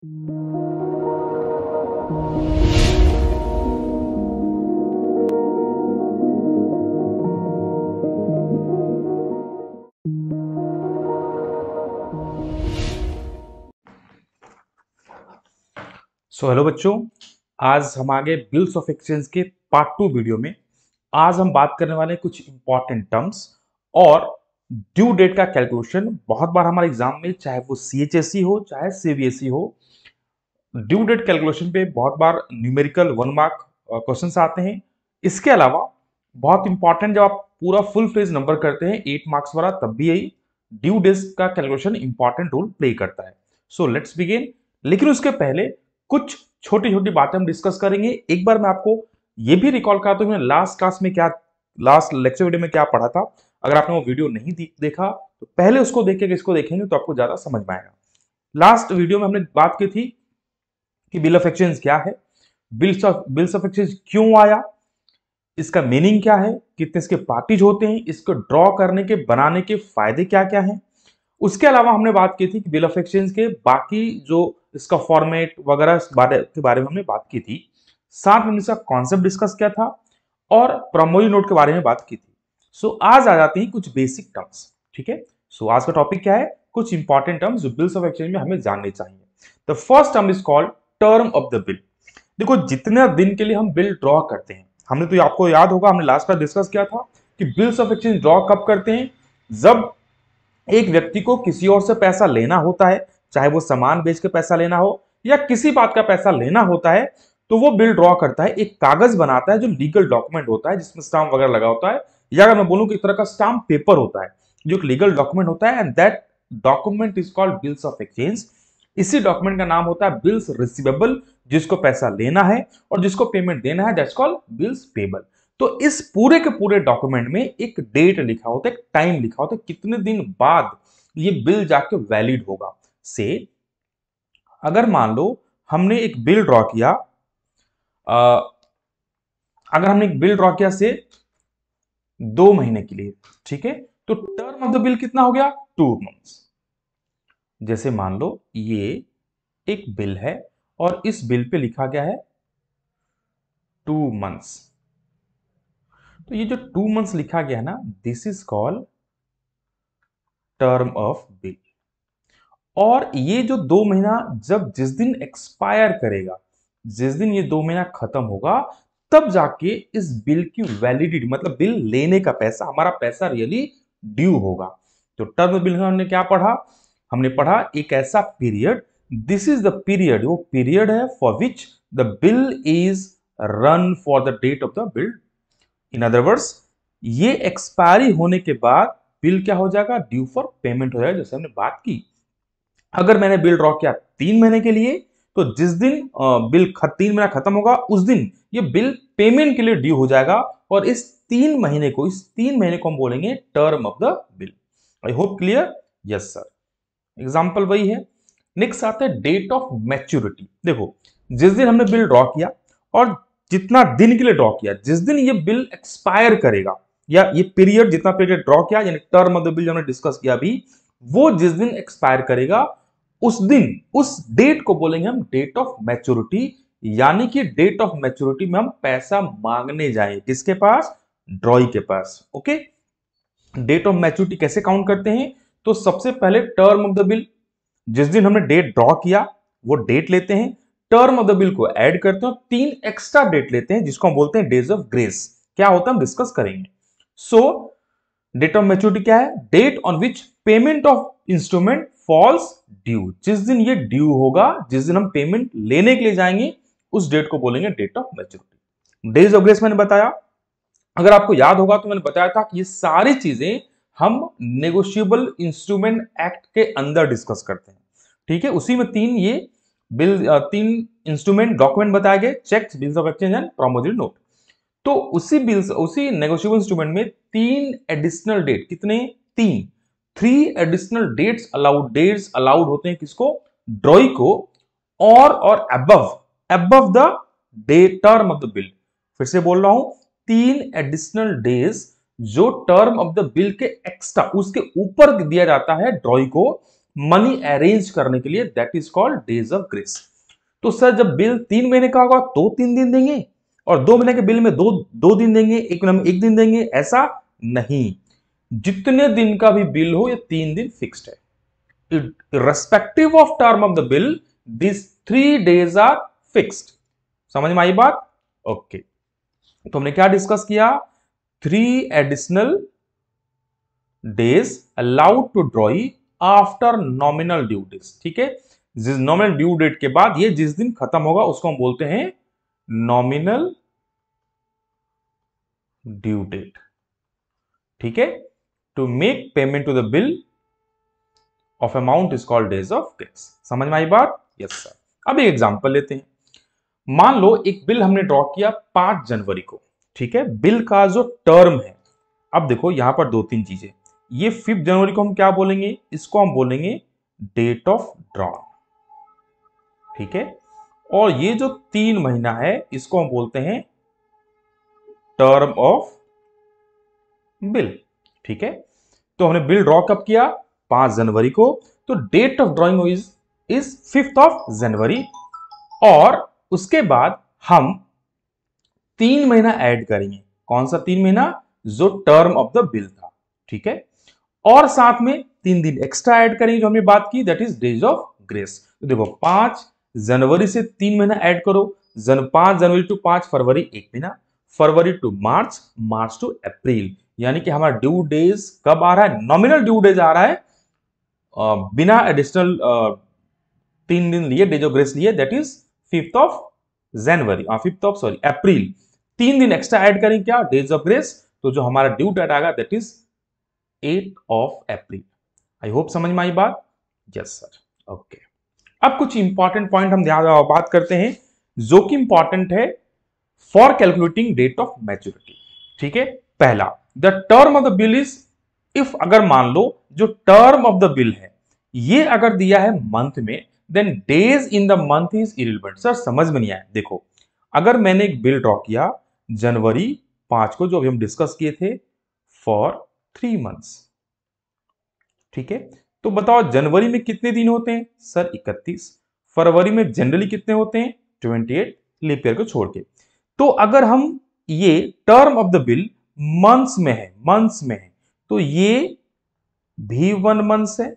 So hello बच्चों आज हम आगे बिल्स ऑफ एक्सचेंज के पार्ट टू वीडियो में आज हम बात करने वाले हैं कुछ इंपॉर्टेंट टर्म्स और ड्यू डेट का कैलकुलेशन बहुत बार हमारे एग्जाम में चाहे वो सी e हो चाहे सीबीएसई e हो ड्यू डेट कैलकुलेशन पे बहुत बार न्यूमेरिकल वन मार्क क्वेश्चन आते हैं इसके अलावा बहुत इंपॉर्टेंट जब आप पूरा फुल फेज नंबर करते हैं एट मार्क्स वाला तब भी यही ड्यू डेज का कैलकुलेशन इंपॉर्टेंट रोल प्ले करता है सो लेट्स बिगेन लेकिन उसके पहले कुछ छोटी छोटी बातें हम डिस्कस करेंगे एक बार मैं आपको ये भी रिकॉल करता हूँ लास्ट क्लास में क्या लास्ट लेक्चर वीडियो में क्या पढ़ा था अगर आपने वो वीडियो नहीं देखा तो पहले उसको देख के इसको देखेंगे तो आपको ज़्यादा समझ में आएगा लास्ट वीडियो में हमने बात की थी कि बिल ऑफ एक्सचेंज क्या है bills of bills of exchange क्यों आया इसका मीनिंग क्या है कितने इसके पार्टीज होते हैं इसको ड्रॉ करने के बनाने के फायदे क्या क्या हैं उसके अलावा हमने बात की थी कि बिल ऑफ एक्सचेंज के बाकी जो इसका फॉर्मेट वगैरह बारे के बारे में हमने बात की थी साथ में इसका कॉन्सेप्ट डिस्कस किया था और प्रमोली नोट के बारे में बात की थी सो so, आज आ जाती हैं कुछ बेसिक टर्म्स ठीक है सो आज का टॉपिक क्या है कुछ इंपॉर्टेंट टर्म्स जो बिल्स ऑफ एक्सचेंज में हमें जानने चाहिए the first term is called term of the bill देखो जितने दिन के लिए हम बिल ड्रॉ करते हैं हमने तो आपको याद होगा हमने लास्ट का डिस्कस किया था कि बिल्स ऑफ एक्सचेंज ड्रॉ कब करते हैं जब एक व्यक्ति को किसी और से पैसा लेना होता है चाहे वो सामान बेच के पैसा लेना हो या किसी बात का पैसा लेना होता है तो वो बिल ड्रॉ करता है एक कागज बनाता है जो लीगल डॉक्यूमेंट होता है जिसमें स्टाम्प वगैरह लगा होता है या अगर मैं बोलूं कि एक तरह का स्टाम्प पेपर होता है जो एक लीगल डॉक्यूमेंट होता है and that document is called bills of exchange इसी डॉक्यूमेंट का नाम होता है बिल्स रिसीवेबल जिसको पैसा लेना है और जिसको पेमेंट देना है दैट्स कॉल्ड बिल्स पेबल तो इस पूरे के पूरे डॉक्यूमेंट में एक डेट लिखा होता है एक टाइम लिखा होता है कितने दिन बाद ये बिल जाके वैलिड होगा से अगर मान लो हमने एक बिल ड्रॉ किया आ, अगर हमने एक बिल ड्रॉ किया से दो महीने के लिए ठीक है तो टर्म ऑफ द बिल कितना हो गया टू मंथ्स जैसे मान लो ये एक बिल है और इस बिल पे लिखा गया है टू मंथ्स तो ये जो टू मंथ्स लिखा गया है ना this is called term of bill और ये जो दो महीना जब जिस दिन एक्सपायर करेगा जिस दिन ये दो महीना खत्म होगा तब जाके इस बिल की वैलिडिटी मतलब बिल लेने का पैसा हमारा पैसा रियली ड्यू होगा तो टर्म बिल हमने क्या पढ़ा हमने पढ़ा एक ऐसा period this is the period वो पीरियड है for which the bill is run for the date of the bill in other words ये एक्सपायरी होने के बाद बिल क्या हो जाएगा ड्यू फॉर पेमेंट हो जाएगा जैसे हमने बात की अगर मैंने बिल ड्रॉ किया तीन महीने के लिए तो जिस दिन बिल तीन महीना खत्म होगा उस दिन ये बिल पेमेंट के लिए ड्यू हो जाएगा और इस तीन महीने को इस तीन महीने को हम बोलेंगे term of the bill I hope clear yes sir example वही है नेक्स्ट आता है डेट ऑफ मैच्योरिटी देखो जिस दिन हमने बिल ड्रॉ किया और जितना दिन के लिए ड्रॉ किया जिस दिन ये बिल एक्सपायर करेगा या ये पीरियड जितना पीरियड ड्रॉ किया यानी टर्म ऑफ द बिल हमने डिस्कस किया अभी वो जिस दिन एक्सपायर करेगा उस दिन उस डेट को बोलेंगे हम डेट ऑफ मैच्योरिटी यानी कि डेट ऑफ मैच्योरिटी में हम पैसा मांगने जाए किसके पास ड्रॉई के पास ओके डेट ऑफ मैच्योरिटी कैसे काउंट करते हैं तो सबसे पहले टर्म ऑफ द बिल जिस दिन हमने डेट ड्रॉ किया वो डेट लेते हैं टर्म ऑफ द बिल को ऐड करते हैं तीन एक्स्ट्रा डेट लेते हैं जिसको हम बोलते हैं डेज ऑफ ग्रेस क्या होता है हम डिस्कस करेंगे सो डेट ऑफ मेच्योरिटी क्या है date on which payment of instrument falls due जिस दिन ये ड्यू होगा जिस दिन हम पेमेंट लेने के लिए जाएंगे उस डेट को बोलेंगे date of maturity days of grace मैंने बताया अगर आपको याद होगा तो मैंने बताया था कि ये सारी चीजें हम नेगोशियबल इंस्ट्रूमेंट एक्ट के अंदर डिस्कस करते हैं ठीक है उसी में तीन ये बिल तीन इंस्ट्रूमेंट डॉक्यूमेंट बताए गए cheque bills of exchange and promissory note तो उसी बिल्स उसी नेगोशियबल इंस्ट्रूमेंट में तीन एडिशनल डेट कितने तीन three additional dates allowed dates allowed होते हैं किसको ड्रॉई को और और above above the day term of the bill फिर से बोल रहा हूं तीन एडिशनल डेज जो टर्म ऑफ द बिल के एक्स्ट्रा उसके ऊपर दिया जाता है ड्रॉई को मनी अरेंज करने के लिए that is called days of grace तो सर जब बिल तीन महीने का होगा तो तीन दिन देंगे और दो महीने के बिल में दो दो दिन देंगे एक महीने में एक दिन देंगे ऐसा नहीं जितने दिन का भी बिल हो ये तीन दिन फिक्स्ड है respective of term of the bill this three days are fixed समझ में आई बात ओके okay. तो हमने क्या डिस्कस किया three additional days allowed to drawee after nominal due days ठीक है जिस नॉमिनल ड्यू डेट के बाद ये जिस दिन खत्म होगा उसको हम बोलते हैं नॉमिनल ड्यू डेट ठीक है to make payment to the bill of amount is called days of cash समझ में आई बात यस सर अब एक एग्जांपल लेते हैं मान लो एक बिल हमने ड्रॉ किया पांच जनवरी को ठीक है बिल का जो टर्म है अब देखो यहां पर दो तीन चीजें ये फिफ्थ जनवरी को हम क्या बोलेंगे इसको हम बोलेंगे डेट ऑफ ड्रॉ ठीक है और ये जो तीन महीना है इसको हम बोलते हैं टर्म ऑफ बिल ठीक है तो हमने बिल ड्रॉ कब किया पांच जनवरी को तो date of drawing is is fifth of January और उसके बाद हम तीन महीना ऐड करेंगे कौन सा तीन महीना जो टर्म ऑफ द बिल था ठीक है और साथ में तीन दिन एक्स्ट्रा ऐड करेंगे जो हमने बात की that is days of grace तो देखो पांच जनवरी से तीन महीना ऐड करो जन पांच जनवरी टू पांच फरवरी एक महीना फरवरी टू मार्च मार्च टू अप्रैल यानी कि हमारा ड्यू डेज कब आ रहा है नॉमिनल ड्यू डेज आ रहा है आ, बिना एडिशनल तीन दिन लिए डेज ऑफ ग्रेस लिए that is fifth of January fifth of sorry April तीन दिन एक्स्ट्रा ऐड करें क्या डेज ऑफ ग्रेस तो जो हमारा ड्यू डेट आएगा that is eight of April I hope समझ में आई बात यस सर ओके अब कुछ इंपॉर्टेंट पॉइंट हम ध्यान बात करते हैं जो कि इंपॉर्टेंट है for calculating date of maturity ठीक है पहला the term of the bill is if अगर मान लो जो टर्म ऑफ द बिल है ये अगर दिया है मंथ में then days in the month is irrelevant sir समझ में नहीं आया देखो अगर मैंने एक बिल ड्रॉ किया जनवरी पांच को जो अभी हम डिस्कस किए थे फॉर थ्री मंथ्स ठीक है तो बताओ जनवरी में कितने दिन होते हैं सर इकतीस फरवरी में जनरली कितने होते हैं ट्वेंटी एट लिपियर को छोड़ के तो अगर हम ये term of the bill months में है मंथ्स में है तो ये भी वन मंथ्स है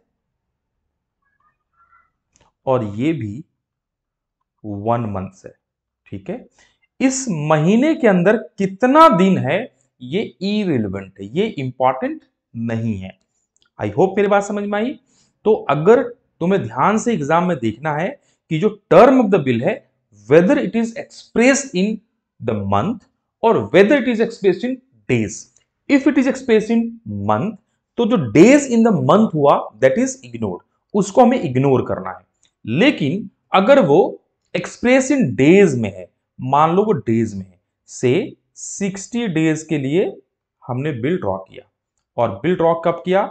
और ये भी वन मंथ्स है ठीक है इस महीने के अंदर कितना दिन है ये इरेलीवेंट है ये इंपॉर्टेंट नहीं है आई होप मेरी बात समझ में आई तो अगर तुम्हें ध्यान से एग्जाम में देखना है कि जो टर्म ऑफ द बिल है whether it is express in the month और whether it is express in days if it is express in month तो जो डेज इन द मंथ हुआ दैट इज इग्नोर्ड उसको हमें इग्नोर करना है लेकिन अगर वो एक्सप्रेस इन डेज में है मान लो वो डेज में है से 60 डेज के लिए हमने बिल ड्रॉ किया और बिल ड्रॉ कब किया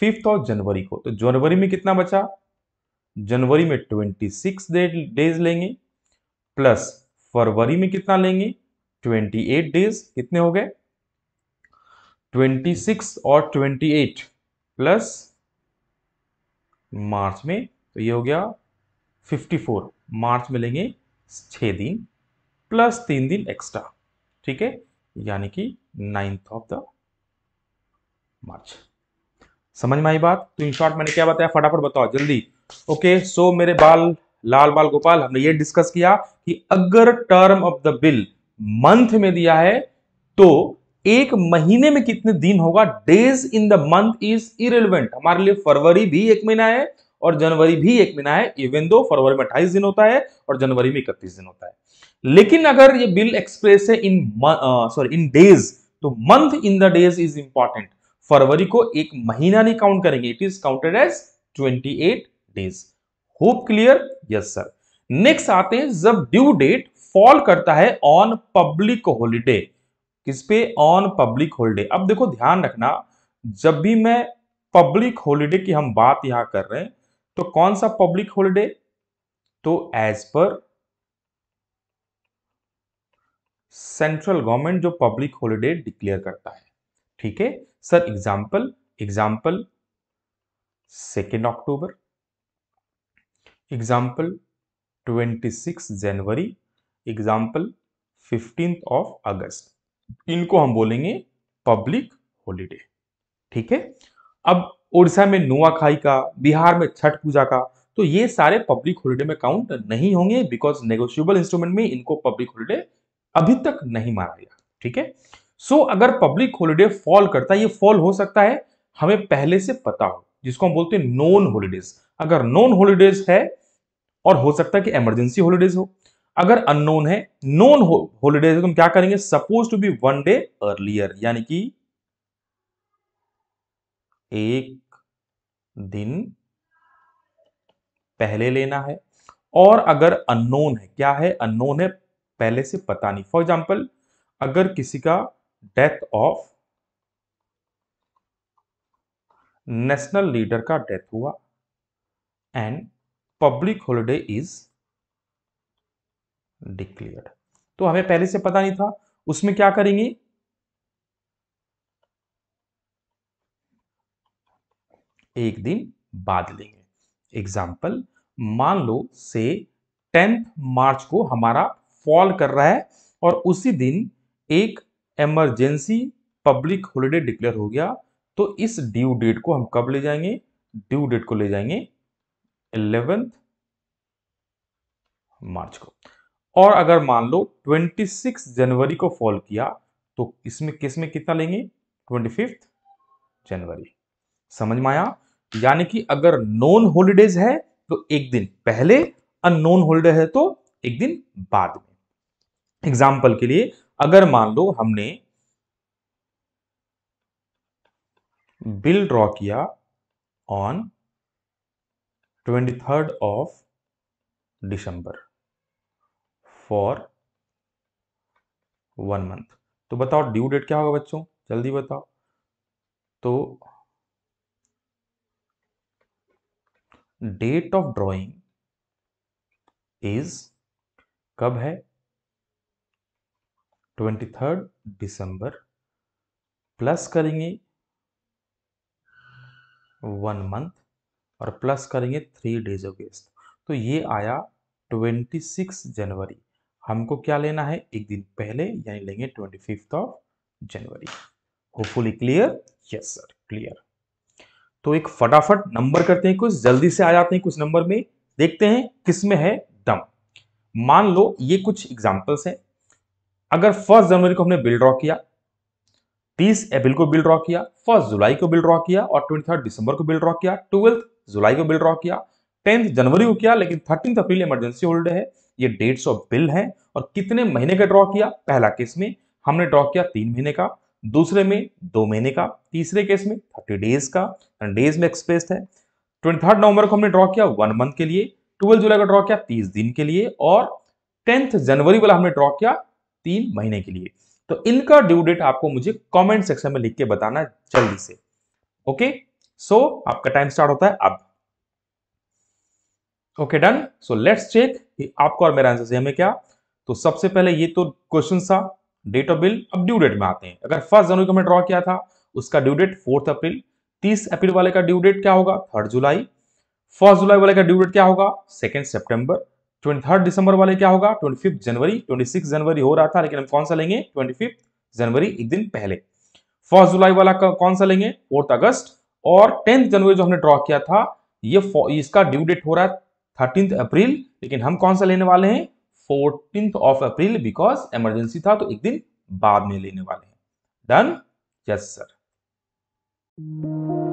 फिफ्थ ऑफ जनवरी को तो जनवरी में कितना बचा जनवरी में 26 डेज लेंगे प्लस फरवरी में कितना लेंगे 28 डेज कितने हो गए 26 और 28 प्लस मार्च में तो ये हो गया 54 मार्च में लेंगे छह दिन प्लस तीन दिन एक्स्ट्रा ठीक है यानी कि नाइन्थ ऑफ द मार्च समझ में आई बात तो इन शॉर्ट मैंने क्या बताया फटाफट बताओ जल्दी ओके सो मेरे बाल लाल बाल गोपाल हमने ये डिस्कस किया कि अगर term of the bill month में दिया है तो एक महीने में कितने दिन होगा days in the month is irrelevant हमारे लिए फरवरी भी एक महीना है और जनवरी भी एक महीना है इवन दो फरवरी में अट्ठाईस दिन होता है और जनवरी में इकतीस दिन होता है लेकिन अगर ये बिल एक्सप्रेस है इन सॉरी इन डेज तो month in the days is important फरवरी को एक महीना नहीं काउंट करेंगे it is counted as 28 days hope clear yes sir next आते हैं जब ड्यू डेट फॉल करता है ऑन पब्लिक हॉलीडे किस पे ऑन पब्लिक होलीडे अब देखो ध्यान रखना जब भी मैं पब्लिक हॉलीडे की हम बात यहां कर रहे हैं तो कौन सा पब्लिक हॉलीडे तो एज पर सेंट्रल गवर्नमेंट जो पब्लिक हॉलीडे डिक्लेयर करता है ठीक है sir example example second October example twenty six January example fifteenth of August इनको हम बोलेंगे पब्लिक हॉलीडे ठीक है अब ओडिशा में नुआखाई का बिहार में छठ पूजा का तो ये सारे पब्लिक हॉलीडे में काउंट नहीं होंगे बिकॉज नेगोशियबल इंस्ट्रूमेंट में इनको पब्लिक हॉलीडे अभी तक नहीं मारा गया ठीक है सो अगर पब्लिक हॉलीडे फॉल करता है ये फॉल हो सकता है हमें पहले से पता हो जिसको हम बोलते हैं नॉन हॉलीडेज अगर नॉन हॉलीडेज है और हो सकता है कि इमरजेंसी हॉलीडेज हो अगर अननोन है नॉन हॉलीडेज है तो हम क्या करेंगे suppose to be one day earlier यानी कि एक दिन पहले लेना है और अगर अननोन है क्या है अननोन है पहले से पता नहीं फॉर एग्जाम्पल अगर किसी का डेथ ऑफ नेशनल लीडर का डेथ हुआ and public holiday is declare तो हमें पहले से पता नहीं था उसमें क्या करेंगे एक दिन बाद लेंगे एग्जाम्पल मान लो से टेंथ मार्च को हमारा फॉल कर रहा है और उसी दिन एक एमरजेंसी पब्लिक हॉलीडे डिक्लेयर हो गया तो इस ड्यू डेट को हम कब ले जाएंगे ड्यू डेट को ले जाएंगे इलेवेंथ मार्च को और अगर मान लो 26 जनवरी को फॉल किया तो इसमें किस में कितना लेंगे 25 जनवरी समझ में आया यानी कि अगर नॉन हॉलीडेज है तो एक दिन पहले अन नॉन हॉलीडे है तो एक दिन बाद में एग्जाम्पल के लिए अगर मान लो हमने बिल ड्रॉ किया on twenty third of December for one month तो बताओ ड्यू डेट क्या होगा बच्चों जल्दी बताओ तो डेट ऑफ ड्रॉइंग इज कब है ट्वेंटी थर्ड दिसंबर प्लस करेंगे वन मंथ और प्लस करेंगे थ्री डेज अगेंस्ट तो ये आया ट्वेंटी सिक्स जनवरी हमको क्या लेना है एक दिन पहले यानी लेंगे twenty fifth of January hopefully clear yes sir clear तो एक फटाफट नंबर करते हैं कुछ जल्दी से आ जाते हैं कुछ नंबर में देखते हैं किसमें है दम मान लो ये कुछ एग्जाम्पल्स हैं अगर फर्स्ट जनवरी को हमने बिल ड्रॉ किया तीस अप्रैल को बिल ड्रॉ किया फर्स्ट जुलाई को बिल ड्रॉ किया और ट्वेंटी थर्ड दिसंबर को बिल ड्रॉ किया ट्वेल्थ जुलाई को बिल ड्रॉ किया टेंथ जनवरी को किया लेकिन थर्टीन अप्रैल इमरजेंसी हॉलीडे है ये डेट्स ऑफ बिल है और कितने महीने का ड्रॉ किया पहला केस में हमने ड्रॉ किया तीन महीने का दूसरे में दो महीने का तीसरे केस में थर्टी डेज का डेज में एक्सप्रेस है ट्वेंटी थर्ड नवंबर को हमने ड्रॉ किया वन मंथ के लिए ट्वेल्थ जुलाई का ड्रॉ किया तीस दिन के लिए और टेंथ जनवरी वाला हमने ड्रॉ किया तीन महीने के लिए तो इनका ड्यू डेट आपको मुझे कमेंट सेक्शन में लिख के बताना जल्दी से ओके सो so, आपका टाइम स्टार्ट होता है अब okay done so let's check कि आपका और मेरा आंसर सेम है क्या तो सबसे पहले ये तो क्वेश्चन था डेट ऑफ बिल अब ड्यू डेट में आते हैं अगर फर्स्ट जनवरी को मैं ड्रॉ किया था उसका ड्यू डेट फोर्थ अप्रैल तीस अप्रैल वाले का ड्यू डेट क्या होगा थर्ड जुलाई फर्स्ट जुलाई वाले का ड्यू डेट क्या होगा second September twenty third December वाले क्या होगा twenty fifth January twenty six January हो रहा था लेकिन हम कौन सा लेंगे ट्वेंटी फिफ्थ जनवरी एक दिन पहले फर्स्ट जुलाई वाला कौन सा लेंगे फोर्थ अगस्त और टेंथ जनवरी जो हमने ड्रॉ किया था ये इसका ड्यू डेट हो रहा है थर्टींथ अप्रैल लेकिन हम कौन सा लेने वाले हैं fourteenth of April because emergency था तो एक दिन बाद में लेने वाले हैं डन यस सर